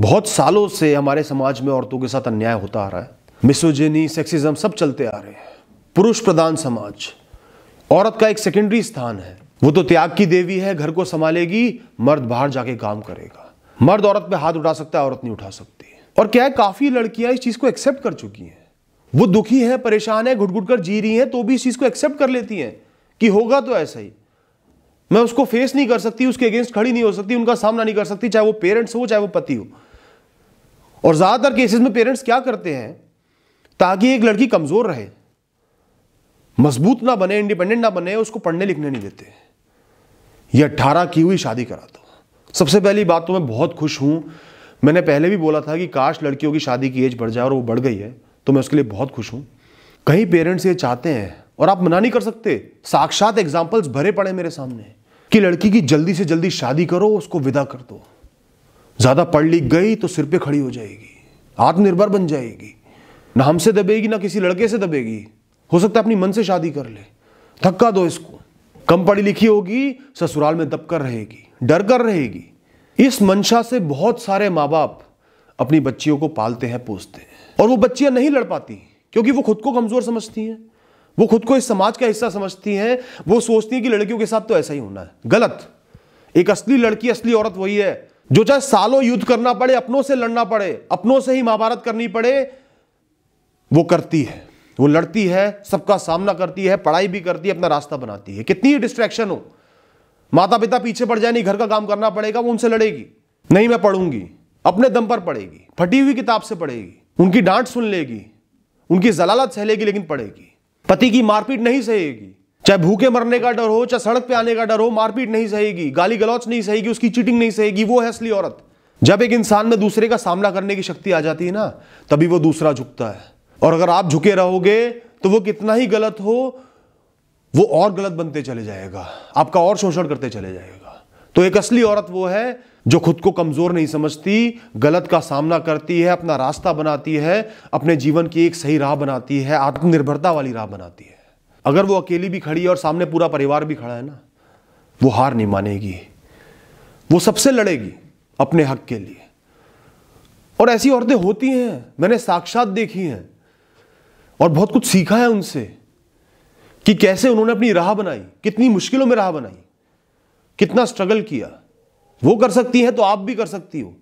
बहुत सालों से हमारे समाज में औरतों के साथ अन्याय होता आ रहा है मिसोजेनी सेक्सिज्म सब चलते आ रहे हैं पुरुष प्रधान समाज औरत का एक सेकेंडरी स्थान है वो तो त्याग की देवी है घर को संभालेगी मर्द बाहर जाके काम करेगा मर्द औरत पे हाथ उठा सकता है औरत नहीं उठा सकती और क्या है काफी लड़कियां इस चीज को एक्सेप्ट कर चुकी हैं वो दुखी है परेशान है घुट घुट कर जी रही हैं तो भी इस चीज को एक्सेप्ट कर लेती हैं कि होगा तो ऐसा ही मैं उसको फेस नहीं कर सकती उसके अगेंस्ट खड़ी नहीं हो सकती उनका सामना नहीं कर सकती चाहे वो पेरेंट्स हो चाहे वो पति हो और ज़्यादातर केसेस में पेरेंट्स क्या करते हैं ताकि एक लड़की कमज़ोर रहे मजबूत ना बने इंडिपेंडेंट ना बने उसको पढ़ने लिखने नहीं देते ये अट्ठारह की हुई शादी करा दो सबसे पहली बात तो मैं बहुत खुश हूं मैंने पहले भी बोला था कि काश लड़कियों की शादी की एज बढ़ जाए और वो बढ़ गई है तो मैं उसके लिए बहुत खुश हूँ कई पेरेंट्स ये चाहते हैं और आप मना नहीं कर सकते साक्षात एग्जाम्पल्स भरे पड़े मेरे सामने कि लड़की की जल्दी से जल्दी शादी करो उसको विदा कर दो ज़्यादा पढ़ लिख गई तो सिर पे खड़ी हो जाएगी आत्मनिर्भर बन जाएगी ना हमसे दबेगी ना किसी लड़के से दबेगी हो सकता है अपनी मन से शादी कर ले धक्का दो इसको कम पढ़ी लिखी होगी ससुराल में दब कर रहेगी डर कर रहेगी इस मंशा से बहुत सारे माँ बाप अपनी बच्चियों को पालते हैं पोसते हैं और वो बच्चियां नहीं लड़ पाती क्योंकि वो खुद को कमज़ोर समझती हैं वो खुद को इस समाज का हिस्सा समझती हैं वो सोचती हैं कि लड़कियों के साथ तो ऐसा ही होना है गलत एक असली लड़की असली औरत वही है जो चाहे सालों युद्ध करना पड़े अपनों से लड़ना पड़े अपनों से ही महाभारत करनी पड़े वो करती है वो लड़ती है सबका सामना करती है पढ़ाई भी करती है अपना रास्ता बनाती है कितनी डिस्ट्रैक्शन हो माता पिता पीछे पड़ जाए नहीं घर का काम करना पड़ेगा वो उनसे लड़ेगी नहीं मैं पढ़ूंगी अपने दम पर पढ़ेगी फटी हुई किताब से पढ़ेगी उनकी डांट सुन लेगी उनकी जलालत सहलेगी लेकिन पढ़ेगी पति की मारपीट नहीं सहेगी चाहे भूखे मरने का डर हो चाहे सड़क पे आने का डर हो मारपीट नहीं सहेगी गाली गलौच नहीं सहेगी उसकी चीटिंग नहीं सहेगी वो है असली औरत जब एक इंसान में दूसरे का सामना करने की शक्ति आ जाती है ना तभी वो दूसरा झुकता है और अगर आप झुके रहोगे तो वो कितना ही गलत हो वो और गलत बनते चले जाएगा आपका और शोषण करते चले जाएगा तो एक असली औरत वो है जो खुद को कमज़ोर नहीं समझती गलत का सामना करती है अपना रास्ता बनाती है अपने जीवन की एक सही राह बनाती है आत्मनिर्भरता वाली राह बनाती है अगर वो अकेली भी खड़ी है और सामने पूरा परिवार भी खड़ा है ना वो हार नहीं मानेगी वो सबसे लड़ेगी अपने हक के लिए और ऐसी औरतें होती हैं मैंने साक्षात देखी हैं और बहुत कुछ सीखा है उनसे कि कैसे उन्होंने अपनी राह बनाई कितनी मुश्किलों में राह बनाई कितना स्ट्रगल किया वो कर सकती है तो आप भी कर सकती हो